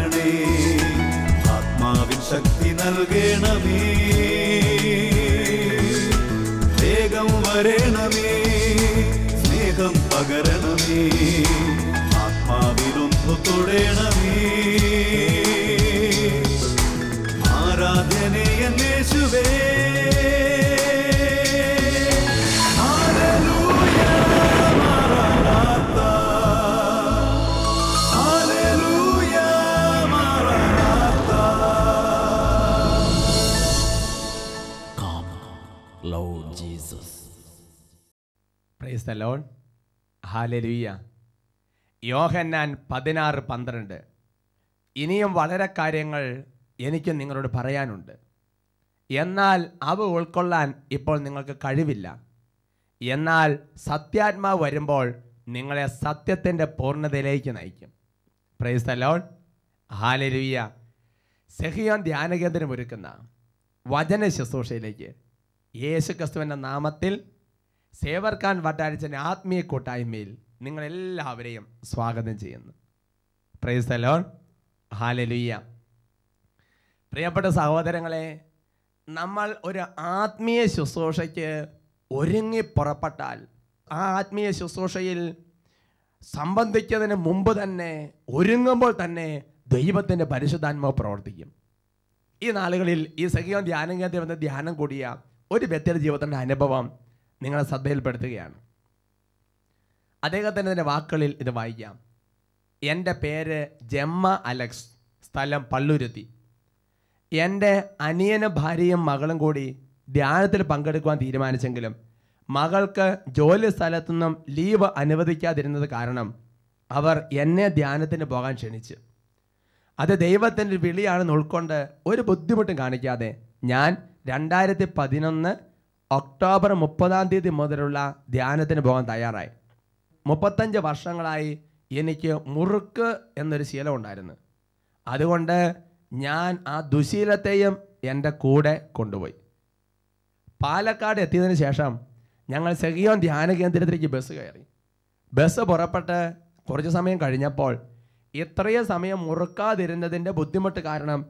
നൽകണേ ആത്മാവിൻ ശക്തി നൽകണമേ വേഗം വരണമേ സ്നേഹം പകരണമേ ആത്മാവിലൊന്നു തൊടണമേ ആരാധനയെന്നേശുവേ സ്തലോൺ ഹാലലുയ്യ യോഹന്നാൻ പതിനാറ് പന്ത്രണ്ട് ഇനിയും വളരെ കാര്യങ്ങൾ എനിക്ക് നിങ്ങളോട് പറയാനുണ്ട് എന്നാൽ അവ ഉൾക്കൊള്ളാൻ ഇപ്പോൾ നിങ്ങൾക്ക് കഴിവില്ല എന്നാൽ സത്യാത്മാവ് വരുമ്പോൾ നിങ്ങളെ സത്യത്തിൻ്റെ പൂർണ്ണതയിലേക്ക് നയിക്കും പ്രൈസ് തലോൺ ഹാലരുവിയ സെഹിയോൻ ധ്യാനകേന്ദ്രം ഒരുക്കുന്ന വചന ശുശ്രൂഷയിലേക്ക് യേശു ക്രിസ്തുവിൻ്റെ നാമത്തിൽ സേവർക്കാൻ വട്ടാരിച്ചൻ്റെ ആത്മീയ കൂട്ടായ്മയിൽ നിങ്ങളെല്ലാവരെയും സ്വാഗതം ചെയ്യുന്നു പ്രൈസ് അലോൺ ഹാലലുയ്യ പ്രിയപ്പെട്ട സഹോദരങ്ങളെ നമ്മൾ ഒരു ആത്മീയ ശുശ്രൂഷയ്ക്ക് ഒരുങ്ങി പുറപ്പെട്ടാൽ ആ ആത്മീയ ശുശ്രൂഷയിൽ സംബന്ധിക്കുന്നതിന് മുമ്പ് തന്നെ ഒരുങ്ങുമ്പോൾ തന്നെ ദൈവത്തിൻ്റെ പരിശുദ്ധാത്മ പ്രവർത്തിക്കും ഈ നാളുകളിൽ ഈ സഖിയോ ധ്യാനം കേന്ദ്രം എന്ന ധ്യാനം കൂടിയ ഒരു വ്യക്തിയുടെ ജീവിതത്തിൻ്റെ അനുഭവം നിങ്ങളെ ശ്രദ്ധയിൽപ്പെടുത്തുകയാണ് അദ്ദേഹത്തിൻ്റെ വാക്കുകളിൽ ഇത് വായിക്കാം എൻ്റെ പേര് ജമ്മ അലക്സ് സ്ഥലം പള്ളുരുത്തി എൻ്റെ അനിയന് ഭാര്യയും മകളും കൂടി ധ്യാനത്തിൽ പങ്കെടുക്കുവാൻ തീരുമാനിച്ചെങ്കിലും മകൾക്ക് ജോലി സ്ഥലത്തു നിന്നും ലീവ് അനുവദിക്കാതിരുന്നത് കാരണം അവർ എന്നെ ധ്യാനത്തിന് പോകാൻ ക്ഷണിച്ചു അത് ദൈവത്തിൻ്റെ വിളിയാണെന്ന് ഉൾക്കൊണ്ട് ഒരു ബുദ്ധിമുട്ടും കാണിക്കാതെ ഞാൻ രണ്ടായിരത്തി പതിനൊന്ന് ഒക്ടോബർ മുപ്പതാം തീയതി മുതലുള്ള ധ്യാനത്തിന് പോകാൻ തയ്യാറായി മുപ്പത്തഞ്ച് വർഷങ്ങളായി എനിക്ക് മുറുക്ക് എന്നൊരു ശീലം ഉണ്ടായിരുന്നു അതുകൊണ്ട് ഞാൻ ആ ദുശീലത്തെയും എൻ്റെ കൂടെ കൊണ്ടുപോയി പാലക്കാട് എത്തിയതിന് ശേഷം ഞങ്ങൾ സെഹിയോൻ ധ്യാന കേന്ദ്രത്തിലേക്ക് ബസ് കയറി ബസ് പുറപ്പെട്ട് കുറച്ച് സമയം കഴിഞ്ഞപ്പോൾ ഇത്രയും സമയം മുറുക്കാതിരുന്നതിൻ്റെ ബുദ്ധിമുട്ട് കാരണം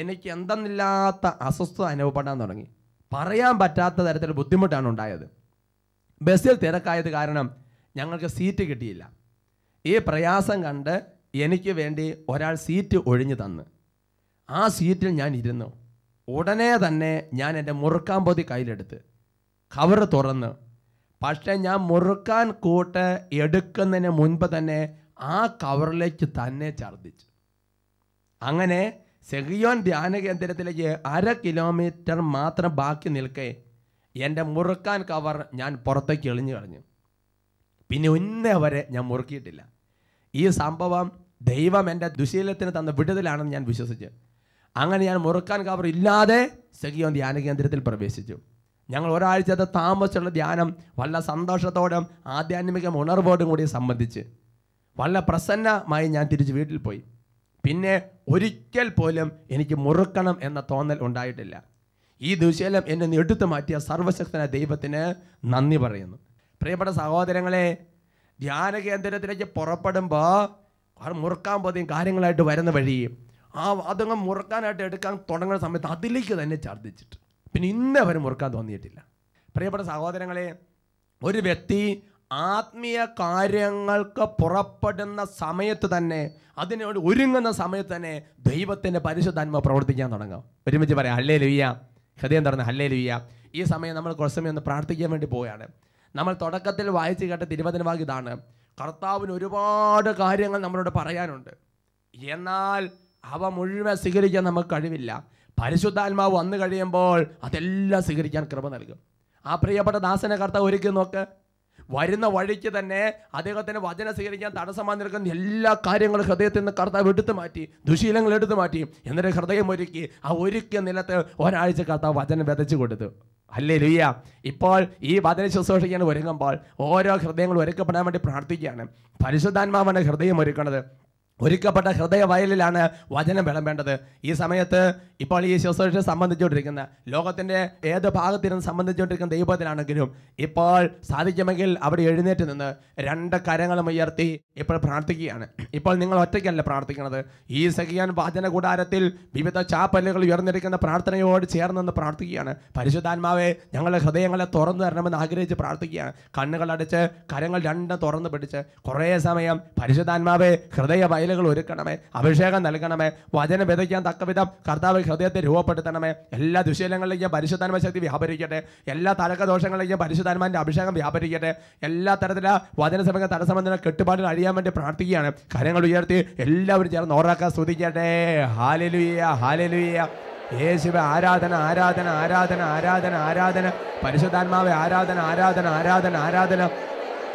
എനിക്ക് എന്തെന്നില്ലാത്ത അസ്വസ്ഥത അനുഭവപ്പെടാൻ തുടങ്ങി പറയാൻ പറ്റാത്ത തരത്തിൽ ബുദ്ധിമുട്ടാണ് ഉണ്ടായത് ബസ്സിൽ തിരക്കായത് കാരണം ഞങ്ങൾക്ക് സീറ്റ് കിട്ടിയില്ല ഈ പ്രയാസം കണ്ട് എനിക്ക് വേണ്ടി ഒരാൾ സീറ്റ് ഒഴിഞ്ഞു തന്ന് ആ സീറ്റിൽ ഞാൻ ഇരുന്നു ഉടനെ തന്നെ ഞാൻ എൻ്റെ മുറുക്കാൻ പൊതി കയ്യിലെടുത്ത് കവർ തുറന്ന് പക്ഷേ ഞാൻ മുറുക്കാൻ കൂട്ട് എടുക്കുന്നതിന് മുൻപ് തന്നെ ആ കവറിലേക്ക് തന്നെ ഛർദ്ദിച്ചു അങ്ങനെ സെഹിയോൻ ധ്യാന കേന്ദ്രത്തിലേക്ക് അര കിലോമീറ്റർ മാത്രം ബാക്കി നിൽക്കേ എൻ്റെ മുറുക്കാൻ കവർ ഞാൻ പുറത്തേക്ക് എളിഞ്ഞു കളഞ്ഞു പിന്നെ ഒന്നേ വരെ ഞാൻ മുറുക്കിയിട്ടില്ല ഈ സംഭവം ദൈവം എൻ്റെ ദുശീലത്തിന് തന്ന വിടുതലാണെന്ന് ഞാൻ വിശ്വസിച്ചു അങ്ങനെ ഞാൻ മുറുക്കാൻ കവർ ഇല്ലാതെ സെഹിയോൻ ധ്യാന കേന്ദ്രത്തിൽ പ്രവേശിച്ചു ഞങ്ങൾ ഒരാഴ്ചത്തെ താമസിച്ചുള്ള ധ്യാനം വളരെ സന്തോഷത്തോടും ആധ്യാത്മികം ഉണർവോടും കൂടി സംബന്ധിച്ച് വളരെ പ്രസന്നമായി ഞാൻ തിരിച്ച് വീട്ടിൽ പോയി പിന്നെ ഒരിക്കൽ പോലും എനിക്ക് മുറുക്കണം എന്ന തോന്നൽ ഉണ്ടായിട്ടില്ല ഈ ദുശീലം എന്നെ എടുത്തു മാറ്റിയ സർവശക്തന ദൈവത്തിന് നന്ദി പറയുന്നു പ്രിയപ്പെട്ട സഹോദരങ്ങളെ ധ്യാന കേന്ദ്രത്തിലേക്ക് പുറപ്പെടുമ്പോൾ മുറുക്കാൻ പോതെയും കാര്യങ്ങളായിട്ട് വരുന്ന വഴി ആ അതങ്ങ് മുറുക്കാനായിട്ട് എടുക്കാൻ തുടങ്ങുന്ന സമയത്ത് അതിലേക്ക് തന്നെ ഛർദ്ദിച്ചിട്ട് പിന്നെ ഇന്നേ വരെ മുറുക്കാൻ തോന്നിയിട്ടില്ല പ്രിയപ്പെട്ട സഹോദരങ്ങളെ ഒരു വ്യക്തി ആത്മീയ കാര്യങ്ങൾക്ക് പുറപ്പെടുന്ന സമയത്ത് തന്നെ അതിനോട് ഒരുങ്ങുന്ന സമയത്ത് തന്നെ ദൈവത്തിൻ്റെ പരിശുദ്ധാന്മ പ്രവർത്തിക്കാൻ തുടങ്ങാം ഒരുമിച്ച് പറയാം ഹല്ലേ ലുയ്യ ഹൃദയം തുറന്ന് ഹല്ലേ ലുയ്യ ഈ സമയം നമ്മൾ കുറച്ച് സമയം ഒന്ന് പ്രാർത്ഥിക്കാൻ വേണ്ടി പോവുകയാണ് നമ്മൾ തുടക്കത്തിൽ വായിച്ച് കേട്ട തിരുവചനവാക്ക് ഇതാണ് കർത്താവിന് ഒരുപാട് കാര്യങ്ങൾ നമ്മളോട് പറയാനുണ്ട് എന്നാൽ അവ മുഴുവൻ സ്വീകരിക്കാൻ നമുക്ക് കഴിവില്ല പരിശുദ്ധാത്മാവ് വന്നു കഴിയുമ്പോൾ അതെല്ലാം സ്വീകരിക്കാൻ കൃപ നൽകും ആ പ്രിയപ്പെട്ട ദാസനെ കർത്താവ് ഒരുക്കി നോക്ക് വരുന്ന വഴിക്ക് തന്നെ അദ്ദേഹത്തിന് വചന സ്വീകരിക്കാൻ തടസ്സമായി നിൽക്കുന്ന എല്ലാ കാര്യങ്ങളും ഹൃദയത്തിൽ നിന്ന് കർത്താവ് എടുത്തു മാറ്റി ദുശീലങ്ങൾ എടുത്തു മാറ്റി എന്നിട്ട് ഹൃദയം ഒരുക്കി ആ ഒരുക്കിയ നിലത്ത് ഒരാഴ്ച കർത്താവ് വചനം വിതച്ചു കൊടുത്തു അല്ലേ ലുയ്യ ഇപ്പോൾ ഈ വചന ശുശ്രൂഷിക്കാൻ ഒരുങ്ങുമ്പോൾ ഓരോ ഹൃദയങ്ങൾ ഒരുക്കപ്പെടാൻ വേണ്ടി പ്രാർത്ഥിക്കുകയാണ് പരിശുദ്ധാത്മാവാണ് ഹൃദയം ഒരുക്കുന്നത് ഒരുക്കപ്പെട്ട ഹൃദയ വയലിലാണ് വചനം വിളമ്പേണ്ടത് ഈ സമയത്ത് ഇപ്പോൾ ഈ ശുശ്രൂഷ സംബന്ധിച്ചുകൊണ്ടിരിക്കുന്ന ലോകത്തിൻ്റെ ഏത് ഭാഗത്തിനും സംബന്ധിച്ചുകൊണ്ടിരിക്കുന്ന ദൈവത്തിലാണെങ്കിലും ഇപ്പോൾ സാധിക്കുമെങ്കിൽ അവിടെ എഴുന്നേറ്റ് നിന്ന് രണ്ട് കരങ്ങളും ഉയർത്തി ഇപ്പോൾ പ്രാർത്ഥിക്കുകയാണ് ഇപ്പോൾ നിങ്ങൾ ഒറ്റയ്ക്കല്ല പ്രാർത്ഥിക്കുന്നത് ഈ സഖിയാൻ വാചന കൂടാരത്തിൽ വിവിധ ചാപ്പലുകൾ ഉയർന്നിരിക്കുന്ന പ്രാർത്ഥനയോട് നിന്ന് പ്രാർത്ഥിക്കുകയാണ് പരിശുദ്ധാത്മാവെ ഞങ്ങളുടെ ഹൃദയങ്ങളെ തുറന്നു തരണമെന്ന് ആഗ്രഹിച്ച് പ്രാർത്ഥിക്കുകയാണ് കണ്ണുകളടച്ച് കരങ്ങൾ രണ്ടും തുറന്നു പിടിച്ച് കുറേ സമയം പരിശുദ്ധാത്മാവെ ഹൃദയ വയലുകൾ ഒരുക്കണമേ അഭിഷേകം നൽകണമേ വചനം വിതയ്ക്കാൻ വിധം കർത്താവ് ഹൃദയത്തെ രൂപപ്പെടുത്തണമേ എല്ലാ ദുശീലങ്ങളിലേക്കും പരിശുദ്ധാന്മ ശക്തി വ്യാപരിക്കട്ടെ എല്ലാ തലക്കദോഷങ്ങളിലേക്കും പരിശുദ്ധാന്മാൻ്റെ അഭിഷേകം വ്യാപരിക്കട്ടെ എല്ലാ തരത്തിലെ വചന സമയം തടസ്സമെന്ന കെട്ടുപാടുകൾ അഴിയാൻ വേണ്ടി പ്രാർത്ഥിക്കുകയാണ് കാര്യങ്ങൾ ഉയർത്തി എല്ലാവരും ചേർന്ന് ഓറാക്കാൻ സ്തുതിക്കട്ടെ ഹാലലുയ്യ ഹാലലുയ്യ യേശുവ ആരാധന ആരാധന ആരാധന ആരാധന ആരാധന പരിശുദ്ധാത്മാവെ ആരാധന ആരാധന ആരാധന ആരാധന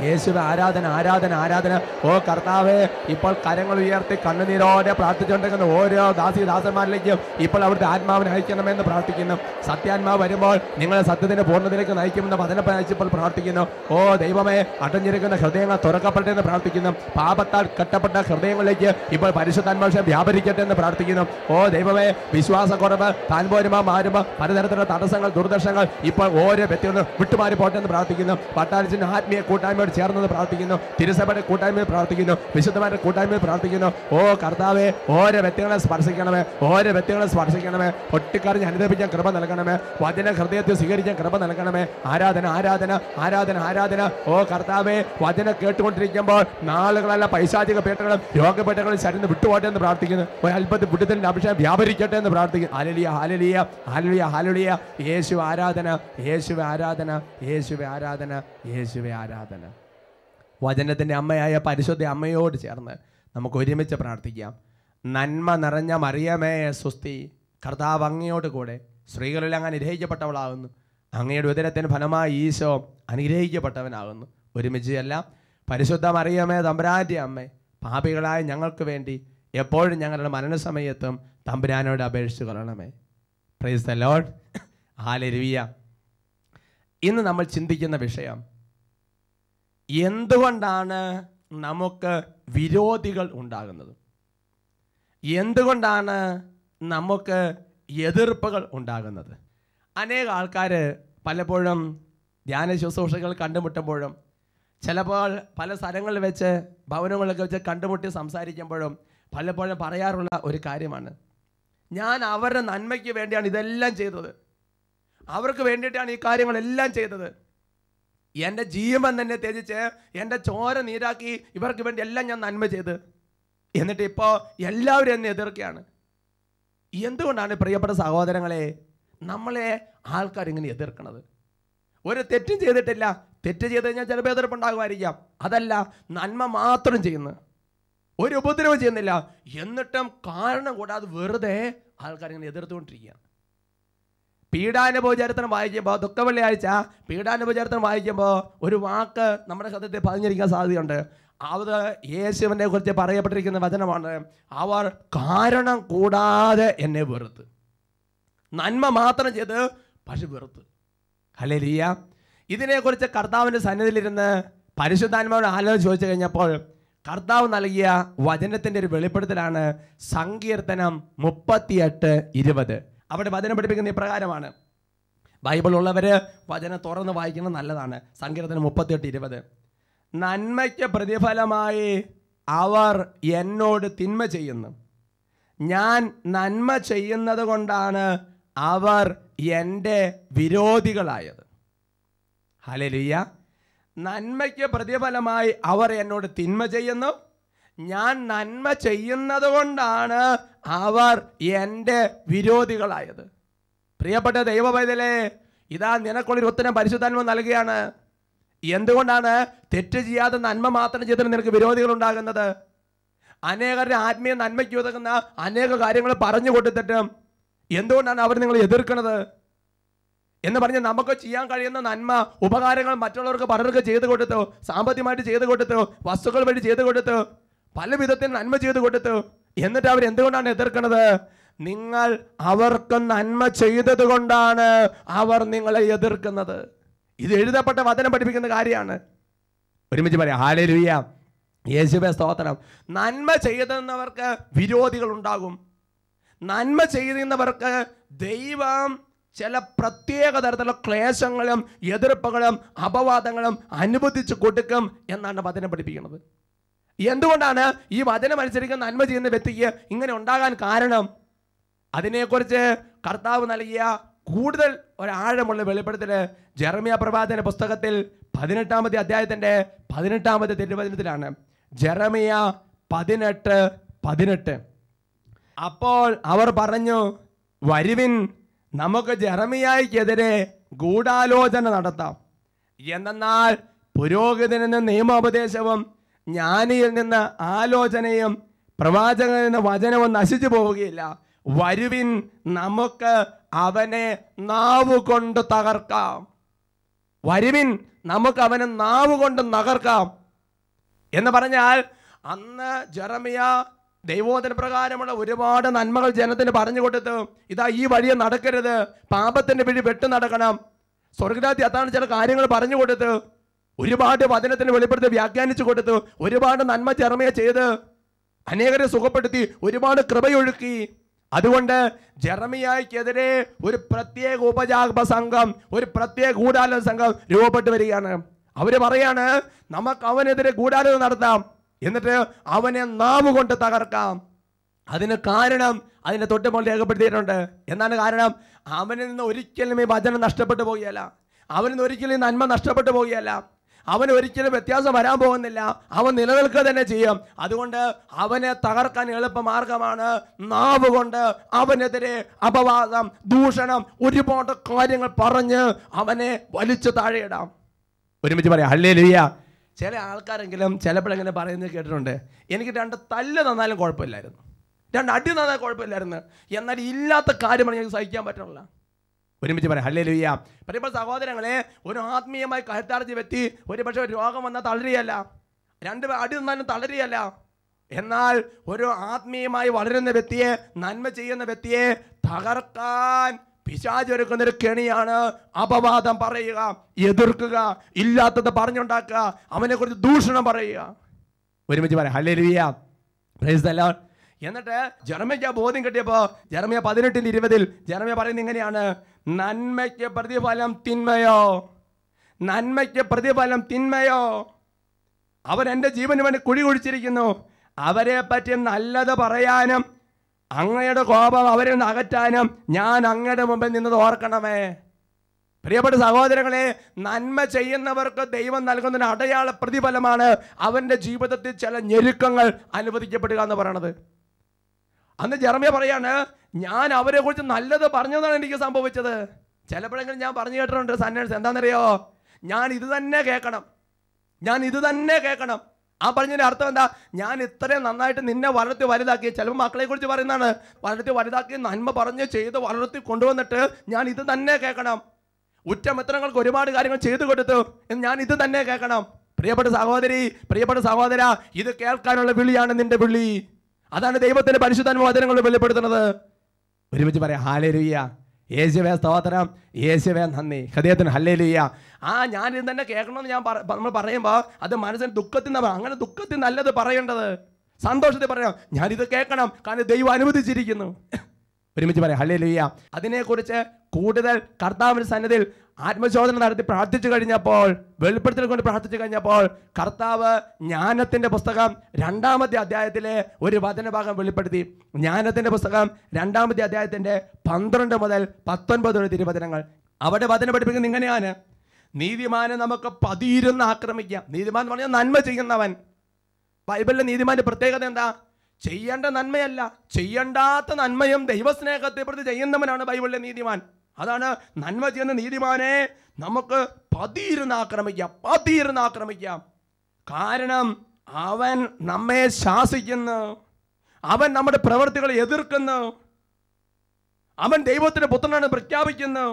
യേശുവെ ആരാധന ആരാധന ആരാധന ഓ കർത്താവെ ഇപ്പോൾ കരങ്ങൾ ഉയർത്തി കണ്ണുനീരോടെ പ്രാർത്ഥിച്ചുകൊണ്ടിരിക്കുന്ന ഓരോ ദാസി ദാസന്മാരിലേക്കും ഇപ്പോൾ അവിടുത്തെ ആത്മാവിനെ അയക്കണമെന്ന് പ്രാർത്ഥിക്കുന്നു സത്യാത്മാവ് വരുമ്പോൾ നിങ്ങളെ സത്യത്തിന്റെ പൂർണ്ണതയിലേക്ക് നയിക്കുമെന്ന് വചനപ്പനയച്ച് ഇപ്പോൾ പ്രാർത്ഥിക്കുന്നു ഓ ദൈവമേ അടഞ്ഞിരിക്കുന്ന ഹൃദയങ്ങൾ തുറക്കപ്പെട്ടെ എന്ന് പ്രാർത്ഥിക്കുന്നു പാപത്താൽ കെട്ടപ്പെട്ട ഹൃദയങ്ങളിലേക്ക് ഇപ്പോൾ പരിശുദ്ധാത്മാവിഷം വ്യാപരിക്കട്ടെ എന്ന് പ്രാർത്ഥിക്കുന്നു ഓ ദൈവമേ വിശ്വാസക്കുറവ് താൻപോരുമാ മാറുമ്പോൾ പലതരത്തിലുള്ള തടസ്സങ്ങൾ ദുർദർശങ്ങൾ ഇപ്പോൾ ഓരോ വ്യക്തികളും വിട്ടുമാറി പോട്ടെ എന്ന് പ്രാർത്ഥിക്കുന്നു പട്ടാരച്ചിന്റെ ആത്മീയ കൂട്ടായ്മ ഞങ്ങളോട് ചേർന്നത് പ്രാർത്ഥിക്കുന്നു തിരുസഭയുടെ കൂട്ടായ്മയിൽ പ്രാർത്ഥിക്കുന്നു വിശുദ്ധമാരുടെ കൂട്ടായ്മയിൽ പ്രാർത്ഥിക്കുന്നു ഓ കർത്താവെ ഓരോ വ്യക്തികളെ സ്പർശിക്കണമേ ഓരോ വ്യക്തികളെ സ്പർശിക്കണമേ ഒട്ടിക്കറിഞ്ഞ് അനുദപിക്കാൻ കൃപ നൽകണമേ വചന ഹൃദയത്തിൽ സ്വീകരിക്കാൻ കൃപ നൽകണമേ ആരാധന ആരാധന ആരാധന ആരാധന ഓ കർത്താവെ വചന കേട്ടുകൊണ്ടിരിക്കുമ്പോൾ നാളുകളല്ല പൈശാചിക പേട്ടകളും രോഗപേട്ടകളും ശരീരം വിട്ടുപോട്ടെ എന്ന് പ്രാർത്ഥിക്കുന്നു ഒരു അല്പത്തിൽ വിട്ടുതലിൻ്റെ അഭിഷേകം വ്യാപരിക്കട്ടെ എന്ന് പ്രാർത്ഥിക്കുന്നു ഹാലലിയ ഹാലലിയ ഹാലലിയ ഹാലലിയ യേശു ആരാധന യേശു ആരാധന യേശു ആരാധന യേശു ആരാധന വചനത്തിൻ്റെ അമ്മയായ പരിശുദ്ധ അമ്മയോട് ചേർന്ന് നമുക്ക് ഒരുമിച്ച് പ്രാർത്ഥിക്കാം നന്മ നിറഞ്ഞ മറിയമേ സ്വസ്തി കർത്താവ് അങ്ങയോട് കൂടെ സ്ത്രീകളിൽ അങ്ങ് അനുഗ്രഹിക്കപ്പെട്ടവളാകുന്നു അങ്ങയുടെ ഉദരത്തിന് ഫലമായി ഈശോ അനുഗ്രഹിക്കപ്പെട്ടവനാകുന്നു ഒരുമിച്ച് എല്ലാം പരിശുദ്ധ മറിയമേ തമ്പുരാൻ്റെ അമ്മേ പാപികളായ ഞങ്ങൾക്ക് വേണ്ടി എപ്പോഴും ഞങ്ങളുടെ മരണസമയത്തും തമ്പുരാനോട് അപേക്ഷിച്ച് കൊള്ളണമേ പ്രൈസ് ദ ലോഡ് ആലരുവിയ ഇന്ന് നമ്മൾ ചിന്തിക്കുന്ന വിഷയം എന്തുകൊണ്ടാണ് നമുക്ക് വിരോധികൾ ഉണ്ടാകുന്നത് എന്തുകൊണ്ടാണ് നമുക്ക് എതിർപ്പുകൾ ഉണ്ടാകുന്നത് അനേക ആൾക്കാർ പലപ്പോഴും ധ്യാന ശുശ്രൂഷകൾ കണ്ടുമുട്ടുമ്പോഴും ചിലപ്പോൾ പല സ്ഥലങ്ങളിൽ വെച്ച് ഭവനങ്ങളിലൊക്കെ വെച്ച് കണ്ടുമുട്ടി സംസാരിക്കുമ്പോഴും പലപ്പോഴും പറയാറുള്ള ഒരു കാര്യമാണ് ഞാൻ അവരുടെ നന്മയ്ക്ക് വേണ്ടിയാണ് ഇതെല്ലാം ചെയ്തത് അവർക്ക് വേണ്ടിയിട്ടാണ് ഈ കാര്യങ്ങളെല്ലാം ചെയ്തത് എൻ്റെ ജീവൻ തന്നെ ത്യജിച്ച് എൻ്റെ ചോര നീരാക്കി ഇവർക്ക് വേണ്ടി എല്ലാം ഞാൻ നന്മ ചെയ്ത് എന്നിട്ട് ഇപ്പോൾ എല്ലാവരും എന്നെ എതിർക്കുകയാണ് എന്തുകൊണ്ടാണ് പ്രിയപ്പെട്ട സഹോദരങ്ങളെ നമ്മളെ ആൾക്കാർ ഇങ്ങനെ എതിർക്കണത് ഒരു തെറ്റും ചെയ്തിട്ടില്ല തെറ്റ് ചെയ്ത് കഴിഞ്ഞാൽ ചിലപ്പോൾ എതിർപ്പുണ്ടാകുമായിരിക്കാം അതല്ല നന്മ മാത്രം ചെയ്യുന്നു ഒരു ഉപദ്രവം ചെയ്യുന്നില്ല എന്നിട്ടും കാരണം കൂടാതെ വെറുതെ ആൾക്കാർ ഇങ്ങനെ എതിർത്തുകൊണ്ടിരിക്കുകയാണ് പീഡാനുഭവചരിത്രം വായിക്കുമ്പോൾ ദുഃഖ വെള്ളിയാഴ്ച പീഡാനുഭവചരിത്രം വായിക്കുമ്പോൾ ഒരു വാക്ക് നമ്മുടെ ശബ്ദത്തിൽ പറഞ്ഞിരിക്കാൻ സാധ്യതയുണ്ട് അത് യേശുവിനെ കുറിച്ച് പറയപ്പെട്ടിരിക്കുന്ന വചനമാണ് അവർ കാരണം കൂടാതെ എന്നെ വെറുത്ത് നന്മ മാത്രം ചെയ്ത് പശു വെറുത്ത് ഹലലിയ ഇതിനെക്കുറിച്ച് കർത്താവിൻ്റെ സന്നിധിയിലിരുന്ന് പരിശുദ്ധാത്മാവിനെ ആലോചിച്ച് ചോദിച്ചു കഴിഞ്ഞപ്പോൾ കർത്താവ് നൽകിയ വചനത്തിൻ്റെ ഒരു വെളിപ്പെടുത്തലാണ് സങ്കീർത്തനം മുപ്പത്തിയെട്ട് ഇരുപത് അവിടെ വചനം പഠിപ്പിക്കുന്ന ഇപ്രകാരമാണ് ബൈബിൾ ഉള്ളവർ വചനം തുറന്ന് വായിക്കുന്നത് നല്ലതാണ് സങ്കീർത്തനം മുപ്പത്തെട്ട് ഇരുപത് നന്മയ്ക്ക് പ്രതിഫലമായി അവർ എന്നോട് തിന്മ ചെയ്യുന്നു ഞാൻ നന്മ ചെയ്യുന്നത് കൊണ്ടാണ് അവർ എൻ്റെ വിരോധികളായത് ഹലലിയ നന്മയ്ക്ക് പ്രതിഫലമായി അവർ എന്നോട് തിന്മ ചെയ്യുന്നു ഞാൻ നന്മ ചെയ്യുന്നത് കൊണ്ടാണ് അവർ എൻ്റെ വിരോധികളായത് പ്രിയപ്പെട്ട ദൈവവൈദലേ ഇതാ നിനക്കുള്ളൊരു ഉത്തരം പരിശുദ്ധാന്മ നൽകുകയാണ് എന്തുകൊണ്ടാണ് തെറ്റ് ചെയ്യാതെ നന്മ മാത്രം ചെയ്തിട്ട് നിനക്ക് വിരോധികൾ ഉണ്ടാകുന്നത് അനേകരുടെ ആത്മീയ നന്മയ്ക്ക് ഉതകുന്ന അനേക കാര്യങ്ങൾ പറഞ്ഞു കൊടുത്തിട്ടും എന്തുകൊണ്ടാണ് അവർ നിങ്ങൾ എതിർക്കുന്നത് എന്ന് പറഞ്ഞ് നമുക്ക് ചെയ്യാൻ കഴിയുന്ന നന്മ ഉപകാരങ്ങൾ മറ്റുള്ളവർക്ക് പലർക്ക് ചെയ്തു കൊടുത്തു സാമ്പത്തികമായിട്ട് ചെയ്തു കൊടുത്തു വസ്തുക്കൾ വഴി ചെയ്തു കൊടുത്തു പല വിധത്തിൽ നന്മ ചെയ്ത് കൊടുത്തു എന്നിട്ട് അവർ എന്തുകൊണ്ടാണ് എതിർക്കുന്നത് നിങ്ങൾ അവർക്ക് നന്മ ചെയ്തത് കൊണ്ടാണ് അവർ നിങ്ങളെ എതിർക്കുന്നത് ഇത് എഴുതപ്പെട്ട വചനം പഠിപ്പിക്കുന്ന കാര്യമാണ് ഒരുമിച്ച് പറയാം ഹാലരുയ്യ യേശുബ സ്തോത്രം നന്മ ചെയ്തവർക്ക് വിരോധികൾ ഉണ്ടാകും നന്മ ചെയ്യുന്നവർക്ക് ദൈവം ചില പ്രത്യേക തരത്തിലുള്ള ക്ലേശങ്ങളും എതിർപ്പുകളും അപവാദങ്ങളും അനുവദിച്ചു കൊടുക്കും എന്നാണ് വചനം പഠിപ്പിക്കുന്നത് എന്തുകൊണ്ടാണ് ഈ വചനം അനുസരിക്കുന്ന നന്മ ചെയ്യുന്ന വ്യക്തിക്ക് ഇങ്ങനെ ഉണ്ടാകാൻ കാരണം അതിനെക്കുറിച്ച് കർത്താവ് നൽകിയ കൂടുതൽ ഒരാഴമുള്ള വെളിപ്പെടുത്തൽ ജെറമിയ പ്രഭാതന പുസ്തകത്തിൽ പതിനെട്ടാമത്തെ അധ്യായത്തിൻ്റെ പതിനെട്ടാമത്തെ തിരുവചനത്തിലാണ് ജെറമിയ പതിനെട്ട് പതിനെട്ട് അപ്പോൾ അവർ പറഞ്ഞു വരുവിൻ നമുക്ക് ജെറമിയായിക്കെതിരെ ഗൂഢാലോചന നടത്താം എന്നാൽ പുരോഹിതനെന്ന നിയമോപദേശവും ജ്ഞാനിയിൽ നിന്ന് ആലോചനയും പ്രവാചകനിൽ നിന്ന് വചനവും നശിച്ചു പോവുകയില്ല വരുവിൻ നമുക്ക് അവനെ നാവ് കൊണ്ട് തകർക്കാം വരുവിൻ നമുക്ക് അവനെ നാവ് കൊണ്ട് നകർക്കാം എന്ന് പറഞ്ഞാൽ അന്ന് ജെറമിയ ദൈവോധന പ്രകാരമുള്ള ഒരുപാട് നന്മകൾ ജനത്തിന് പറഞ്ഞു കൊടുത്തു ഇതാ ഈ വഴിയെ നടക്കരുത് പാപത്തിൻ്റെ പിഴി വെട്ടു നടക്കണം സ്വർഗരാത്തി അതാണ് ചില കാര്യങ്ങൾ പറഞ്ഞു കൊടുത്തു ഒരുപാട് വചനത്തിന് വെളിപ്പെടുത്തി വ്യാഖ്യാനിച്ചു കൊടുത്തു ഒരുപാട് നന്മ ചെറുമയ ചെയ്ത് അനേകരെ സുഖപ്പെടുത്തി ഒരുപാട് കൃപയൊഴുക്കി അതുകൊണ്ട് ജെറമിയായ്ക്കെതിരെ ഒരു പ്രത്യേക ഉപജാപ സംഘം ഒരു പ്രത്യേക ഗൂഢാലോചന സംഘം രൂപപ്പെട്ടു വരികയാണ് അവര് പറയാണ് നമുക്ക് അവനെതിരെ ഗൂഢാലോചന നടത്താം എന്നിട്ട് അവനെ നാവ് കൊണ്ട് തകർക്കാം അതിന് കാരണം അതിന്റെ തൊട്ടുമ്പോൾ രേഖപ്പെടുത്തിയിട്ടുണ്ട് എന്നാണ് കാരണം അവനിൽ നിന്ന് ഒരിക്കലും ഈ വചനം നഷ്ടപ്പെട്ടു പോകുകയല്ല അവനിൽ നിന്ന് ഒരിക്കലും നന്മ നഷ്ടപ്പെട്ടു പോകുകയല്ല അവൻ ഒരിക്കലും വ്യത്യാസം വരാൻ പോകുന്നില്ല അവൻ നിലനിൽക്കുക തന്നെ ചെയ്യും അതുകൊണ്ട് അവനെ തകർക്കാൻ എളുപ്പമാർഗമാണ് നാവ് കൊണ്ട് അവനെതിരെ അപവാദം ദൂഷണം ഒരുപാട് കാര്യങ്ങൾ പറഞ്ഞ് അവനെ വലിച്ചു താഴെയിടാം ഒരുമിച്ച് പറയാം അല്ലേ ലിയ ചില ആൾക്കാരെങ്കിലും ചിലപ്പോഴെങ്കിലും പറയുന്നത് കേട്ടിട്ടുണ്ട് എനിക്ക് രണ്ട് തല്ല് തന്നാലും കുഴപ്പമില്ലായിരുന്നു രണ്ട് അടി തന്നാലും കുഴപ്പമില്ലായിരുന്നു എന്നാൽ ഇല്ലാത്ത കാര്യമാണ് ഞങ്ങൾക്ക് സഹിക്കാൻ പറ്റണില്ല ഒരുമിച്ച് പറയാം ഹല്ലേ ലുയ്യ പറയുമ്പോൾ സഹോദരങ്ങളെ ഒരു ആത്മീയമായി കഴുത്താർജിയ വ്യക്തി ഒരു പക്ഷേ രോഗം വന്നാൽ തളരുകയല്ല രണ്ട് അടി നിന്നാലും തളരുകയല്ല എന്നാൽ ഒരു ആത്മീയമായി വളരുന്ന വ്യക്തിയെ നന്മ ചെയ്യുന്ന വ്യക്തിയെ തകർക്കാൻ പിശാചൊരുക്കുന്ന ഒരു കെണിയാണ് അപവാദം പറയുക എതിർക്കുക ഇല്ലാത്തത് പറഞ്ഞുണ്ടാക്കുക അവനെക്കുറിച്ച് ദൂഷണം പറയുക ഒരുമിച്ച് പറയാം ഹല്ലേ ലുയ്യ പ്രൈസ് ദ ലോർഡ് എന്നിട്ട് ജർമ്മയ്ക്ക് ബോധ്യം കിട്ടിയപ്പോ ജർമ്മയ പതിനെട്ടിൻ്റെ ഇരുപതിൽ ജർമ്മയ പറയുന്നത് ഇങ്ങനെയാണ് നന്മയ്ക്ക് പ്രതിഫലം തിന്മയോ നന്മയ്ക്ക് പ്രതിഫലം തിന്മയോ അവൻ എൻ്റെ ജീവന് വേണ്ടി കുഴി കുഴിച്ചിരിക്കുന്നു അവരെ പറ്റി നല്ലത് പറയാനും അങ്ങയുടെ കോപം അവരെ നിന്ന് അകറ്റാനും ഞാൻ അങ്ങയുടെ മുമ്പിൽ നിന്നത് ഓർക്കണമേ പ്രിയപ്പെട്ട സഹോദരങ്ങളെ നന്മ ചെയ്യുന്നവർക്ക് ദൈവം നൽകുന്നതിന് അടയാള പ്രതിഫലമാണ് അവൻ്റെ ജീവിതത്തിൽ ചില ഞെരുക്കങ്ങൾ അനുവദിക്കപ്പെടുക എന്ന് പറയണത് അന്ന് ജർമ്മിയ പറയാണ് ഞാൻ അവരെ കുറിച്ച് നല്ലത് പറഞ്ഞതാണ് എനിക്ക് സംഭവിച്ചത് ചിലപ്പോഴെങ്കിലും ഞാൻ പറഞ്ഞു കേട്ടിട്ടുണ്ട് സന്നേഴ്സ് എന്താണെന്നറിയോ ഞാൻ ഇത് തന്നെ കേൾക്കണം ഞാൻ ഇത് തന്നെ കേൾക്കണം ആ പറഞ്ഞതിൻ്റെ അർത്ഥം എന്താ ഞാൻ ഇത്രയും നന്നായിട്ട് നിന്നെ വളർത്തി വലുതാക്കി ചിലപ്പോൾ കുറിച്ച് പറയുന്നതാണ് വളർത്തി വലുതാക്കി നന്മ പറഞ്ഞ് ചെയ്ത് വളർത്തി കൊണ്ടുവന്നിട്ട് ഞാൻ ഇത് തന്നെ കേൾക്കണം ഉറ്റമിത്രങ്ങൾക്ക് ഒരുപാട് കാര്യങ്ങൾ ചെയ്തു കൊടുത്തു എന്ന് ഞാൻ ഇത് തന്നെ കേൾക്കണം പ്രിയപ്പെട്ട സഹോദരി പ്രിയപ്പെട്ട സഹോദര ഇത് കേൾക്കാനുള്ള വിളിയാണ് നിന്റെ വിളി അതാണ് ദൈവത്തിന്റെ പരിശുദ്ധ വചനങ്ങൾ വെളിപ്പെടുത്തുന്നത് ഒരുമിച്ച് പറയാം ഹാലേലുയ്യ യേശുവേ സ്തോത്രം യേശുവേ നന്ദി ഹൃദയത്തിന് ഹല്ലേലുയ്യ ആ ഞാനിത് തന്നെ കേൾക്കണമെന്ന് ഞാൻ നമ്മൾ പറയുമ്പോൾ അത് മനസ്സിന് ദുഃഖത്തിൽ നിന്ന് അങ്ങനെ ദുഃഖത്തിൽ നല്ലത് പറയേണ്ടത് സന്തോഷത്തിൽ പറയാം ഞാനിത് കേൾക്കണം കാരണം ദൈവം അനുവദിച്ചിരിക്കുന്നു ഒരുമിച്ച് പറയാം ഹല്ലേലുയ്യ അതിനെക്കുറിച്ച് കൂടുതൽ കർത്താവിൻ്റെ സന്നിധിയിൽ ആത്മശോധന നടത്തി പ്രാർത്ഥിച്ചു കഴിഞ്ഞപ്പോൾ വെളിപ്പെടുത്തൽ കൊണ്ട് പ്രാർത്ഥിച്ചു കഴിഞ്ഞപ്പോൾ കർത്താവ് ജ്ഞാനത്തിൻ്റെ പുസ്തകം രണ്ടാമത്തെ അധ്യായത്തിലെ ഒരു വചനഭാഗം വെളിപ്പെടുത്തി ജ്ഞാനത്തിൻ്റെ പുസ്തകം രണ്ടാമത്തെ അധ്യായത്തിൻ്റെ പന്ത്രണ്ട് മുതൽ പത്തൊൻപത് വരെ തിരുവചനങ്ങൾ അവിടെ വചന പഠിപ്പിക്കുന്നത് ഇങ്ങനെയാണ് നീതിമാനെ നമുക്ക് പതിയിരുന്ന് ആക്രമിക്കാം നീതിമാൻ എന്ന് പറഞ്ഞാൽ നന്മ ചെയ്യുന്നവൻ ബൈബിളിലെ നീതിമാൻ്റെ പ്രത്യേകത എന്താ ചെയ്യേണ്ട നന്മയല്ല ചെയ്യേണ്ടാത്ത നന്മയും ദൈവസ്നേഹത്തെ പ്രതി ചെയ്യുന്നവനാണ് ബൈബിളിലെ നീതിമാൻ അതാണ് നന്മ ചെയ്യുന്ന നീതിമാനെ നമുക്ക് പതിയിരുന്ന് ആക്രമിക്കാം പതിയിരുന്ന് ആക്രമിക്കാം കാരണം അവൻ നമ്മെ ശാസിക്കുന്നു അവൻ നമ്മുടെ പ്രവൃത്തികളെ എതിർക്കുന്നു അവൻ ദൈവത്തിൻ്റെ പുത്രനാണ് പ്രഖ്യാപിക്കുന്നു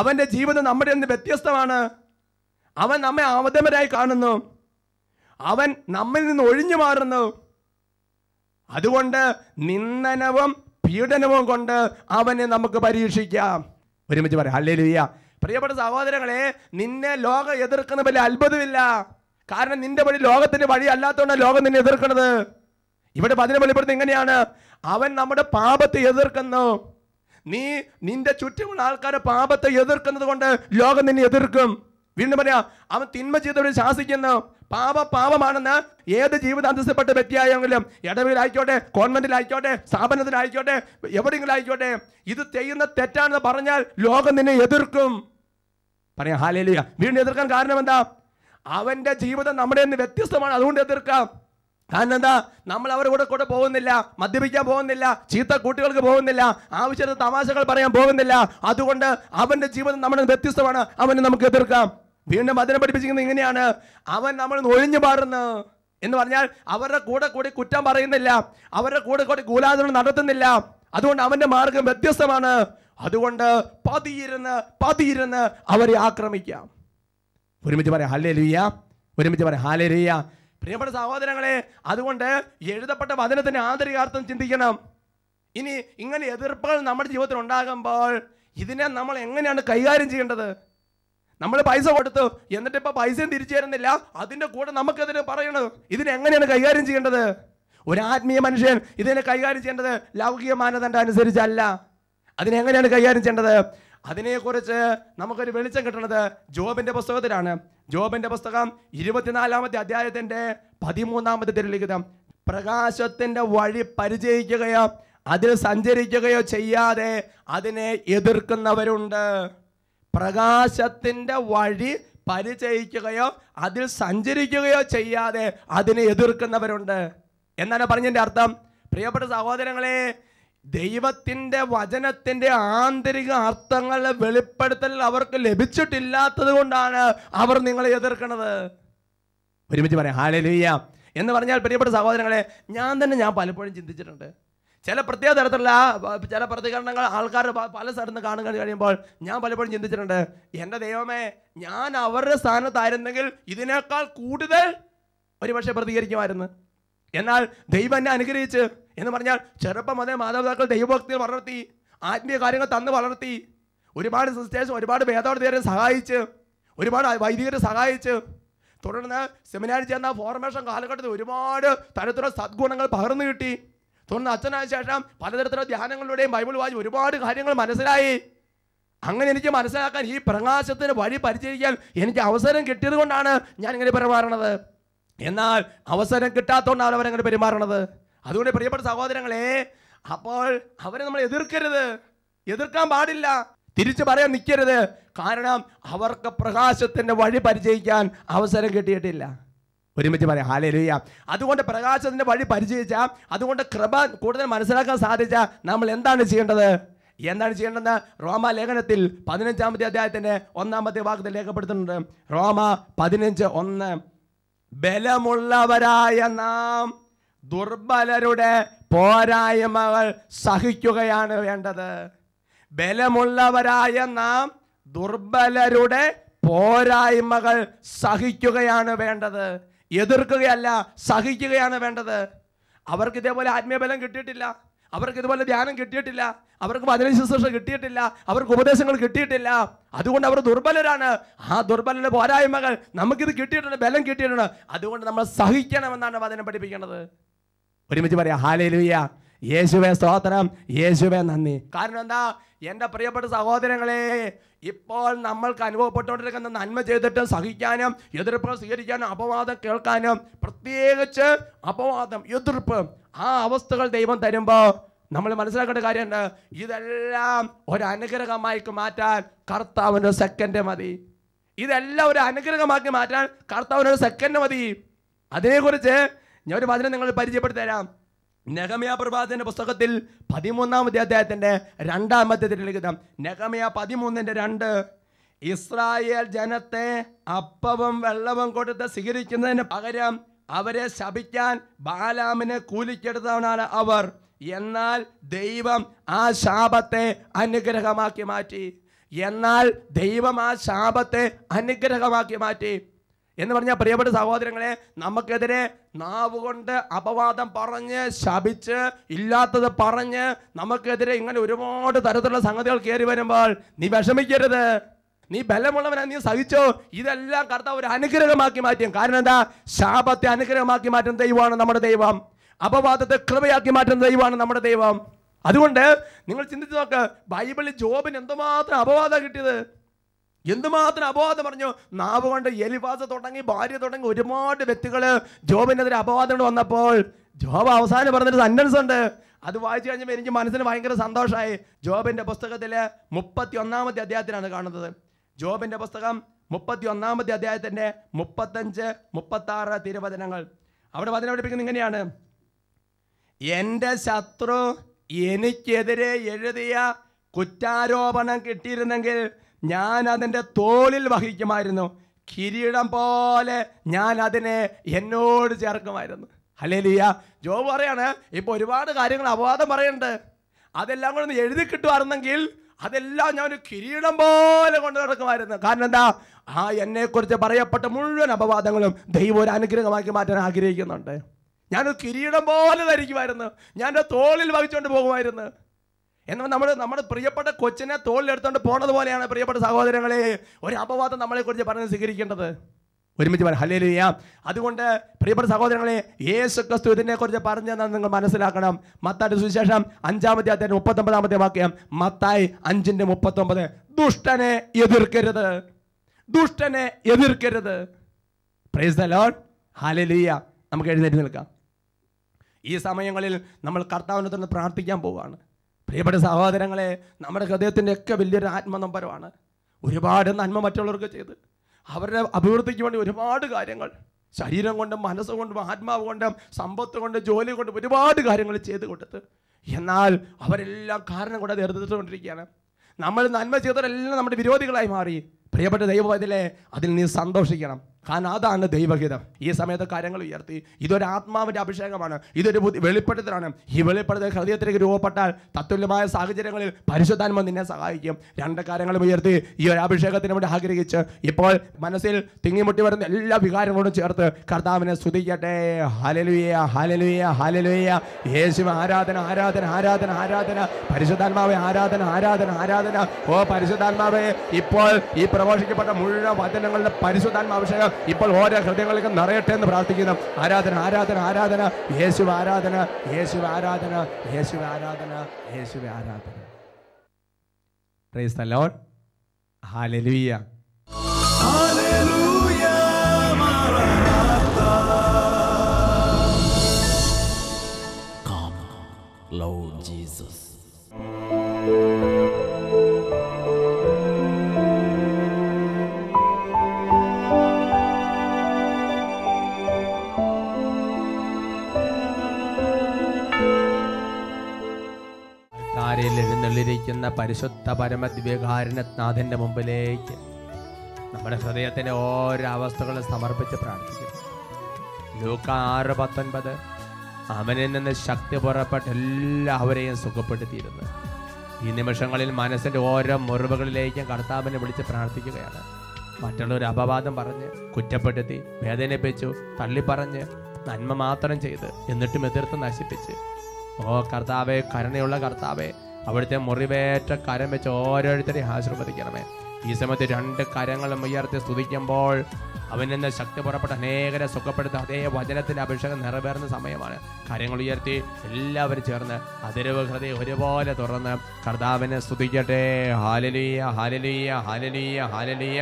അവൻ്റെ ജീവിതം നമ്മുടെ നിന്ന് വ്യത്യസ്തമാണ് അവൻ നമ്മെ അവധമരായി കാണുന്നു അവൻ നമ്മിൽ നിന്ന് ഒഴിഞ്ഞു മാറുന്നു അതുകൊണ്ട് നിന്ദനവും പീഡനവും കൊണ്ട് അവനെ നമുക്ക് പരീക്ഷിക്കാം ഒരുമിച്ച് പറയാം അല്ലേലിയ പ്രിയപ്പെട്ട സഹോദരങ്ങളെ നിന്നെ ലോകം എതിർക്കുന്ന വലിയ അത്ഭുതമില്ല കാരണം നിന്റെ വഴി ലോകത്തിന്റെ വഴി അല്ലാത്തതുകൊണ്ടാണ് ലോകം നിന്നെ എതിർക്കുന്നത് ഇവിടെ പതിനെ വെളിപ്പെടുത്തി ഇങ്ങനെയാണ് അവൻ നമ്മുടെ പാപത്തെ എതിർക്കുന്നു നീ നിന്റെ ചുറ്റുമുള്ള ആൾക്കാരെ പാപത്തെ എതിർക്കുന്നത് കൊണ്ട് ലോകം നിന്നെ എതിർക്കും വീണ്ടും പറയാം അവൻ തിന്മ ചെയ്തവരെ ശാസിക്കുന്നു പാപ പാപമാണെന്ന് ഏത് ജീവിതാന്തസ്യപ്പെട്ട വ്യക്തിയായെങ്കിലും ഇടവിലായിക്കോട്ടെ കോൺവെന്റിലായിക്കോട്ടെ സ്ഥാപനത്തിലായിക്കോട്ടെ എവിടെയെങ്കിലും ആയിക്കോട്ടെ ഇത് ചെയ്യുന്ന തെറ്റാണെന്ന് പറഞ്ഞാൽ ലോകം നിന്നെ എതിർക്കും പറയാം ഹാലേലിയ വീണ്ടും എതിർക്കാൻ കാരണം എന്താ അവന്റെ ജീവിതം നമ്മുടെ നിന്ന് വ്യത്യസ്തമാണ് അതുകൊണ്ട് എതിർക്കാം കാരണം എന്താ നമ്മൾ അവരുടെ കൂടെ കൂടെ പോകുന്നില്ല മദ്യപിക്കാൻ പോകുന്നില്ല ചീത്ത കുട്ടികൾക്ക് പോകുന്നില്ല ആവശ്യത്തിന് തമാശകൾ പറയാൻ പോകുന്നില്ല അതുകൊണ്ട് അവൻ്റെ ജീവിതം നമ്മൾ വ്യത്യസ്തമാണ് അവനെ നമുക്ക് എതിർക്കാം വീണ്ടും അതിനെ പഠിപ്പിച്ചിരിക്കുന്നത് ഇങ്ങനെയാണ് അവൻ നമ്മൾ ഒഴിഞ്ഞു പാടുന്നു എന്ന് പറഞ്ഞാൽ അവരുടെ കൂടെ കൂടി കുറ്റം പറയുന്നില്ല അവരുടെ കൂടെ കൂടി ഗൂലാചരണം നടത്തുന്നില്ല അതുകൊണ്ട് അവൻ്റെ മാർഗം വ്യത്യസ്തമാണ് അതുകൊണ്ട് പതിയിരുന്ന് പതിയിരുന്ന് അവരെ ആക്രമിക്കാം ഒരുമിച്ച് പറയാം ഹാലേ ലുയ്യ ഒരുമിച്ച് പറയാം ഹാലേ ലുയ്യ പ്രിയപ്പെട്ട സഹോദരങ്ങളെ അതുകൊണ്ട് എഴുതപ്പെട്ട വചനത്തിന്റെ ആന്തരികാർത്ഥം ചിന്തിക്കണം ഇനി ഇങ്ങനെ എതിർപ്പുകൾ നമ്മുടെ ജീവിതത്തിൽ ഉണ്ടാകുമ്പോൾ ഇതിനെ നമ്മൾ എങ്ങനെയാണ് കൈകാര്യം ചെയ്യേണ്ടത് നമ്മൾ പൈസ കൊടുത്തു എന്നിട്ട് ഇപ്പോൾ പൈസയും തിരിച്ചു തരുന്നില്ല അതിൻ്റെ കൂടെ നമുക്കതിന് പറയണത് ഇതിനെങ്ങനെയാണ് കൈകാര്യം ചെയ്യേണ്ടത് ഒരു ആത്മീയ മനുഷ്യൻ ഇതിനെ കൈകാര്യം ചെയ്യേണ്ടത് ലൗകിക മാനദണ്ഡം അനുസരിച്ചല്ല അതിനെങ്ങനെയാണ് കൈകാര്യം ചെയ്യേണ്ടത് അതിനെക്കുറിച്ച് നമുക്കൊരു വെളിച്ചം കിട്ടണത് ജോബിൻ്റെ പുസ്തകത്തിലാണ് ജോബിൻ്റെ പുസ്തകം ഇരുപത്തിനാലാമത്തെ അധ്യായത്തിൻ്റെ പതിമൂന്നാമത്തെ തിരുലിഖിതം പ്രകാശത്തിൻ്റെ വഴി പരിചയിക്കുകയോ അതിൽ സഞ്ചരിക്കുകയോ ചെയ്യാതെ അതിനെ എതിർക്കുന്നവരുണ്ട് പ്രകാശത്തിൻ്റെ വഴി പരിചയിക്കുകയോ അതിൽ സഞ്ചരിക്കുകയോ ചെയ്യാതെ അതിനെ എതിർക്കുന്നവരുണ്ട് എന്നാണ് പറഞ്ഞതിൻ്റെ അർത്ഥം പ്രിയപ്പെട്ട സഹോദരങ്ങളെ ദൈവത്തിൻ്റെ വചനത്തിൻ്റെ ആന്തരിക അർത്ഥങ്ങളെ വെളിപ്പെടുത്തൽ അവർക്ക് ലഭിച്ചിട്ടില്ലാത്തത് കൊണ്ടാണ് അവർ നിങ്ങളെ എതിർക്കുന്നത് ഒരുമിച്ച് പറയാം ഹാലലുയ്യ എന്ന് പറഞ്ഞാൽ പ്രിയപ്പെട്ട സഹോദരങ്ങളെ ഞാൻ തന്നെ ഞാൻ പലപ്പോഴും ചിന്തിച്ചിട്ടുണ്ട് ചില പ്രത്യേക തരത്തിലുള്ള ചില പ്രതികരണങ്ങൾ ആൾക്കാർ പല സ്ഥലത്ത് കാണുക കഴിയുമ്പോൾ ഞാൻ പലപ്പോഴും ചിന്തിച്ചിട്ടുണ്ട് എൻ്റെ ദൈവമേ ഞാൻ അവരുടെ സ്ഥാനത്തായിരുന്നെങ്കിൽ ഇതിനേക്കാൾ കൂടുതൽ ഒരുപക്ഷെ പ്രതികരിക്കുമായിരുന്നു എന്നാൽ ദൈവം എന്നെ അനുഗ്രഹിച്ച് എന്ന് പറഞ്ഞാൽ ചെറുപ്പം അതേ മാതാപിതാക്കൾ ദൈവഭക്തിയിൽ വളർത്തി ആത്മീയ കാര്യങ്ങൾ തന്ന് വളർത്തി ഒരുപാട് സിസ്റ്റേഴ്സ് ഒരുപാട് ഭേദോടതിയെ സഹായിച്ച് ഒരുപാട് വൈദികരെ സഹായിച്ച് തുടർന്ന് സെമിനാരിൽ ചേർന്ന ഫോർമേഷൻ കാലഘട്ടത്തിൽ ഒരുപാട് തരത്തിലുള്ള സദ്ഗുണങ്ങൾ പകർന്നു കിട്ടി തുടർന്ന് അച്ഛനായ ശേഷം പലതരത്തിലുള്ള ധ്യാനങ്ങളിലൂടെയും ബൈബിൾ വായിച്ച് ഒരുപാട് കാര്യങ്ങൾ മനസ്സിലായി അങ്ങനെ എനിക്ക് മനസ്സിലാക്കാൻ ഈ പ്രകാശത്തിന് വഴി പരിചരിക്കാൻ എനിക്ക് അവസരം കിട്ടിയത് കൊണ്ടാണ് ഞാൻ ഇങ്ങനെ പെരുമാറണത് എന്നാൽ അവസരം കിട്ടാത്തതുകൊണ്ടാണ് അവരങ്ങനെ പെരുമാറണത് അതുകൊണ്ട് പ്രിയപ്പെട്ട സഹോദരങ്ങളെ അപ്പോൾ അവരെ നമ്മൾ എതിർക്കരുത് എതിർക്കാൻ പാടില്ല തിരിച്ചു പറയാൻ നിൽക്കരുത് കാരണം അവർക്ക് പ്രകാശത്തിൻ്റെ വഴി പരിചയിക്കാൻ അവസരം കിട്ടിയിട്ടില്ല ഒരുമിച്ച് പറയാം ഹാലയിലൂയ അതുകൊണ്ട് പ്രകാശത്തിൻ്റെ വഴി പരിചയിച്ച അതുകൊണ്ട് കൃപ കൂടുതൽ മനസ്സിലാക്കാൻ സാധിച്ച നമ്മൾ എന്താണ് ചെയ്യേണ്ടത് എന്താണ് ചെയ്യേണ്ടത് റോമ ലേഖനത്തിൽ പതിനഞ്ചാമത്തെ അധ്യായത്തിൻ്റെ ഒന്നാമത്തെ വാക്യത്തിൽ രേഖപ്പെടുത്തുന്നുണ്ട് റോമ പതിനഞ്ച് ഒന്ന് ബലമുള്ളവരായ നാം ദുർബലരുടെ പോരായ്മകൾ സഹിക്കുകയാണ് വേണ്ടത് ബലമുള്ളവരായ നാം ദുർബലരുടെ പോരായ്മകൾ സഹിക്കുകയാണ് വേണ്ടത് എതിർക്കുകയല്ല സഹിക്കുകയാണ് വേണ്ടത് അവർക്ക് ഇതേപോലെ ആത്മീയബലം കിട്ടിയിട്ടില്ല അവർക്ക് ഇതുപോലെ ധ്യാനം കിട്ടിയിട്ടില്ല അവർക്ക് പതിനഞ്ച് ശുശ്രൂഷ കിട്ടിയിട്ടില്ല അവർക്ക് ഉപദേശങ്ങൾ കിട്ടിയിട്ടില്ല അതുകൊണ്ട് അവർ ദുർബലരാണ് ആ ദുർബലരുടെ പോരായ്മകൾ നമുക്കിത് കിട്ടിയിട്ടുണ്ട് ബലം കിട്ടിയിട്ടുണ്ട് അതുകൊണ്ട് നമ്മൾ സഹിക്കണമെന്നാണ് വചനം പഠിപ്പിക്കേണ്ടത് ഒരുമിച്ച് പറയാം ഹാലയിലുയ്യ യേശുവെ സ്തോത്രം യേശുവെ നന്ദി കാരണം എന്താ എൻ്റെ പ്രിയപ്പെട്ട സഹോദരങ്ങളെ ഇപ്പോൾ നമ്മൾക്ക് അനുഭവപ്പെട്ടുകൊണ്ടിരിക്കുന്ന നന്മ ചെയ്തിട്ട് സഹിക്കാനും എതിർപ്പ് സ്വീകരിക്കാനും അപവാദം കേൾക്കാനും പ്രത്യേകിച്ച് അപവാദം എതിർപ്പ് ആ അവസ്ഥകൾ ദൈവം തരുമ്പോൾ നമ്മൾ മനസ്സിലാക്കേണ്ട കാര്യമുണ്ട് ഇതെല്ലാം ഒരു അനുഗ്രഹമായിട്ട് മാറ്റാൻ കർത്താവിൻ്റെ സെക്കൻഡ് മതി ഇതെല്ലാം ഒരു അനുഗ്രഹമാക്കി മാറ്റാൻ കർത്താവിൻ്റെ സെക്കൻഡ് മതി അതിനെക്കുറിച്ച് ഞാൻ ഒരു വചനം നിങ്ങൾ പരിചയപ്പെടുത്തരാം നെഹമയ പ്രഭാതത്തിന്റെ പുസ്തകത്തിൽ പതിമൂന്നാമത്തെ അദ്ദേഹത്തിന്റെ രണ്ടാമത്തെ ലിഖിതം നെഹമയ പതിമൂന്നിന്റെ രണ്ട് ഇസ്രായേൽ ജനത്തെ അപ്പവും വെള്ളവും കൊടുത്ത് സ്വീകരിക്കുന്നതിന് പകരം അവരെ ശപിക്കാൻ ബാലാമിനെ കൂലിക്കെടുത്തവനാണ് അവർ എന്നാൽ ദൈവം ആ ശാപത്തെ അനുഗ്രഹമാക്കി മാറ്റി എന്നാൽ ദൈവം ആ ശാപത്തെ അനുഗ്രഹമാക്കി മാറ്റി എന്ന് പറഞ്ഞാൽ പ്രിയപ്പെട്ട സഹോദരങ്ങളെ നമുക്കെതിരെ നാവ് കൊണ്ട് അപവാദം പറഞ്ഞ് ശപിച്ച് ഇല്ലാത്തത് പറഞ്ഞ് നമുക്കെതിരെ ഇങ്ങനെ ഒരുപാട് തരത്തിലുള്ള സംഗതികൾ കയറി വരുമ്പോൾ നീ വിഷമിക്കരുത് നീ ബലമുള്ളവനാ നീ സഹിച്ചോ ഇതെല്ലാം കർത്താവ് ഒരു അനുഗ്രഹമാക്കി മാറ്റും കാരണം എന്താ ശാപത്തെ അനുഗ്രഹമാക്കി മാറ്റുന്ന ദൈവമാണ് നമ്മുടെ ദൈവം അപവാദത്തെ കൃപയാക്കി മാറ്റുന്ന ദൈവമാണ് നമ്മുടെ ദൈവം അതുകൊണ്ട് നിങ്ങൾ ചിന്തിച്ച് നോക്ക് ബൈബിളിൽ ജോബിന് എന്തുമാത്രം അപവാദം കിട്ടിയത് എന്തുമാത്രം അപവാദം പറഞ്ഞു നാവ് കൊണ്ട് എലിഫാസ് തുടങ്ങി ഭാര്യ തുടങ്ങി ഒരുപാട് വ്യക്തികൾ ജോബിനെതിരെ അപവാദങ്ങൾ വന്നപ്പോൾ ജോബ് അവസാനം പറഞ്ഞൊരു സെന്റൻസ് ഉണ്ട് അത് വായിച്ചു കഴിഞ്ഞപ്പോൾ എനിക്ക് മനസ്സിന് ഭയങ്കര സന്തോഷമായി ജോബിന്റെ പുസ്തകത്തിലെ മുപ്പത്തി ഒന്നാമത്തെ അധ്യായത്തിലാണ് കാണുന്നത് ജോബിന്റെ പുസ്തകം മുപ്പത്തി ഒന്നാമത്തെ അധ്യായത്തിന്റെ മുപ്പത്തഞ്ച് ആറ് തിരുവചനങ്ങൾ അവിടെ വചനം പഠിപ്പിക്കുന്നത് ഇങ്ങനെയാണ് എൻ്റെ ശത്രു എനിക്കെതിരെ എഴുതിയ കുറ്റാരോപണം കിട്ടിയിരുന്നെങ്കിൽ ഞാൻ അതിൻ്റെ തോളിൽ വഹിക്കുമായിരുന്നു കിരീടം പോലെ ഞാൻ അതിനെ എന്നോട് ചേർക്കുമായിരുന്നു അല്ലേലിയ ജോ പറയാണ് ഇപ്പോൾ ഒരുപാട് കാര്യങ്ങൾ അപവാദം പറയുന്നുണ്ട് അതെല്ലാം കൂടെ ഒന്ന് എഴുതി കിട്ടുമായിരുന്നെങ്കിൽ അതെല്ലാം ഞാൻ ഒരു കിരീടം പോലെ കൊണ്ടു നടക്കുമായിരുന്നു കാരണം എന്താ ആ എന്നെക്കുറിച്ച് പറയപ്പെട്ട മുഴുവൻ അപവാദങ്ങളും ദൈവം ഒരു അനുഗ്രഹമാക്കി മാറ്റാൻ ആഗ്രഹിക്കുന്നുണ്ട് ഞാനൊരു കിരീടം പോലെ ധരിക്കുമായിരുന്നു ഞാൻ തോളിൽ വഹിച്ചുകൊണ്ട് പോകുമായിരുന്നു എന്നാൽ നമ്മൾ നമ്മുടെ പ്രിയപ്പെട്ട കൊച്ചിനെ തോളിലെടുത്തുകൊണ്ട് പോണത് പോലെയാണ് പ്രിയപ്പെട്ട സഹോദരങ്ങളെ ഒരു അപവാദം നമ്മളെക്കുറിച്ച് പറഞ്ഞ് സ്വീകരിക്കേണ്ടത് ഒരുമിച്ച് പറ ഹലേ ലുയാ അതുകൊണ്ട് പ്രിയപ്പെട്ട സഹോദരങ്ങളെ യേശു ക്രിസ്തു ഇതിനെക്കുറിച്ച് പറഞ്ഞതെന്ന് നിങ്ങൾ മനസ്സിലാക്കണം മത്തായിട്ട് സുവിശേഷം അഞ്ചാമത്തെ അദ്ദേഹം മുപ്പത്തൊമ്പതാമത്തെ വാക്യം മത്തായി അഞ്ചിന്റെ മുപ്പത്തൊമ്പത് ദുഷ്ടനെ എതിർക്കരുത് ദുഷ്ടനെ എതിർക്കരുത് പ്രൈസ് ദ ലോഡ് ഹലേ ലുയ നമുക്ക് എഴുന്നേറ്റ് നിൽക്കാം ഈ സമയങ്ങളിൽ നമ്മൾ കർത്താവിനെ തന്നെ പ്രാർത്ഥിക്കാൻ പോവുകയാണ് പ്രിയപ്പെട്ട സഹോദരങ്ങളെ നമ്മുടെ ഹൃദയത്തിൻ്റെ ഒക്കെ വലിയൊരു ആത്മനമ്പരമാണ് ഒരുപാട് നന്മ മറ്റുള്ളവർക്ക് ചെയ്ത് അവരുടെ അഭിവൃദ്ധിക്ക് വേണ്ടി ഒരുപാട് കാര്യങ്ങൾ ശരീരം കൊണ്ടും മനസ്സുകൊണ്ടും ആത്മാവ് കൊണ്ടും സമ്പത്ത് കൊണ്ട് ജോലി കൊണ്ടും ഒരുപാട് കാര്യങ്ങൾ ചെയ്ത് കൊടുത്ത് എന്നാൽ അവരെല്ലാം കാരണം കൂടെ നേർത്തിട്ടുകൊണ്ടിരിക്കുകയാണ് നമ്മൾ നന്മ ചെയ്തവരെല്ലാം നമ്മുടെ വിരോധികളായി മാറി പ്രിയപ്പെട്ട ദൈവത്തിലെ അതിൽ നീ സന്തോഷിക്കണം കാരണം അതാണ് ദൈവഹിതം ഈ സമയത്ത് കാര്യങ്ങൾ ഉയർത്തി ഇതൊരു ആത്മാവിൻ്റെ അഭിഷേകമാണ് ഇതൊരു വെളിപ്പെടുത്തലാണ് ഈ വെളിപ്പെടുത്തൽ ഹൃദയത്തിലേക്ക് രൂപപ്പെട്ടാൽ തത്തുല്യമായ സാഹചര്യങ്ങളിൽ പരിശുദ്ധാത്മ നിന്നെ സഹായിക്കും രണ്ട് കാര്യങ്ങളും ഉയർത്തി ഈ ഒരു അഭിഷേകത്തിന് വേണ്ടി ആഗ്രഹിച്ച് ഇപ്പോൾ മനസ്സിൽ തിങ്ങിമുട്ടി വരുന്ന എല്ലാ വികാരങ്ങളോടും ചേർത്ത് കർത്താവിനെ സ്തുതിക്കട്ടെ ഹലലുയ ഹലലുയ ഹലലുയ യേശു ആരാധന ആരാധന ആരാധന ആരാധന പരിശുദ്ധാത്മാവെ ആരാധന ആരാധന ആരാധന ഓ പരിശുദ്ധാത്മാവെ ഇപ്പോൾ ഈ പ്രവോഷിക്കപ്പെട്ട മുഴുവൻ വചനങ്ങളുടെ പരിശുദ്ധാത്മാ അഭിഷേകം ഇപ്പോൾ ഓരോ ഹൃദയങ്ങളിലും നിറയട്ടെ എന്ന് പ്രാർത്ഥിക്കുന്നു ആരാധന ആരാധന ആരാധന യേശു ആരാധന യേശു ആരാധന യേശു ആരാധന യേശു ആരാധന praise the hallelujah hallelujah Jesus കാരയിൽ എഴുന്നള്ളിരിക്കുന്ന പരിശുദ്ധ പരമദ്വ്യകാരണനാഥൻ്റെ മുമ്പിലേക്ക് നമ്മുടെ ഹൃദയത്തിൻ്റെ ഓരോ അവസ്ഥകളും സമർപ്പിച്ച് പ്രാർത്ഥിക്കും ലൂക്ക ആറ് പത്തൊൻപത് അവനിൽ നിന്ന് ശക്തി പുറപ്പെട്ട് എല്ലാവരെയും സുഖപ്പെടുത്തിയിരുന്നു ഈ നിമിഷങ്ങളിൽ മനസ്സിൻ്റെ ഓരോ മുറിവുകളിലേക്കും കർത്താവിനെ വിളിച്ച് പ്രാർത്ഥിക്കുകയാണ് മറ്റുള്ളവർ അപവാദം പറഞ്ഞ് കുറ്റപ്പെടുത്തി വേദനിപ്പിച്ചു തള്ളിപ്പറഞ്ഞ് നന്മ മാത്രം ചെയ്ത് എന്നിട്ടും എതിർത്ത് നശിപ്പിച്ച് ഓ കർത്താവെ കരുണയുള്ള കർത്താവെ അവിടുത്തെ മുറിവേറ്റ കരം വെച്ച് ഓരോരുത്തരെയും ആശീർവദിക്കണമേ ഈ സമയത്ത് രണ്ട് കരങ്ങളും ഉയർത്തി സ്തുതിക്കുമ്പോൾ അവൻ നിന്ന് ശക്തി പുറപ്പെട്ട അനേകരെ സുഖപ്പെടുത്ത അതേ വചനത്തിന്റെ അഭിഷേകം നിറവേറുന്ന സമയമാണ് കാര്യങ്ങൾ ഉയർത്തി എല്ലാവരും ചേർന്ന് അതിരവ് ഹൃദയം ഒരുപോലെ തുറന്ന് കർത്താവിനെ സ്തുതിക്കട്ടെ ഹാലലീയ ഹാലലീയ ഹാലലീയ ഹാലലീയ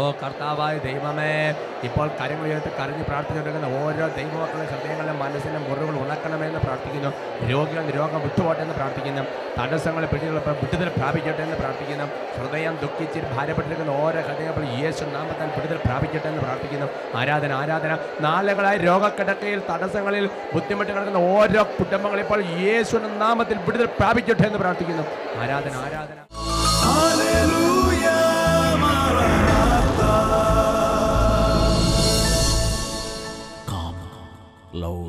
ഓ കർത്താവായ ദൈവമേ ഇപ്പോൾ കരങ്ങളുയർത്തി കരഞ്ഞ് പ്രാർത്ഥിച്ചുകൊണ്ടിരിക്കുന്ന ഓരോ ദൈവമക്കളുടെ ഹൃദയങ്ങളിലും മനസ്സിലും മുറിവുകൾ ഉണക്കണമെന്ന് പ്രാർത്ഥിക്കുന്നു രോഗികൾ രോഗം വിട്ടുപോട്ടെ എന്ന് പ്രാർത്ഥിക്കുന്നു തടസ്സങ്ങളെ പിടികളെ വിട്ടുതൽ പ്രാപിക്കട്ടെ എന്ന് പ്രാർത്ഥിക്കുന്നു ഹൃദയം ദുഃഖിച്ച് ഭാരപ്പെട്ടിരിക്കുന്ന ഓരോ ഹൃദയങ്ങളും യേശു നാമത്താൽ വിടുതൽ പ്രാപിക്കട്ടെ എന്ന് പ്രാർത്ഥിക്കുന്നു ആരാധന ആരാധന നാളുകളായി രോഗക്കിടക്കയിൽ തടസ്സങ്ങളിൽ ബുദ്ധിമുട്ട് കിടക്കുന്ന ഓരോ കുടുംബങ്ങളിപ്പോൾ ഇപ്പോൾ നാമത്തിൽ വിടുതൽ പ്രാപിക്കട്ടെ എന്ന് പ്രാർത്ഥിക്കുന്നു ആരാധന ആരാധന low.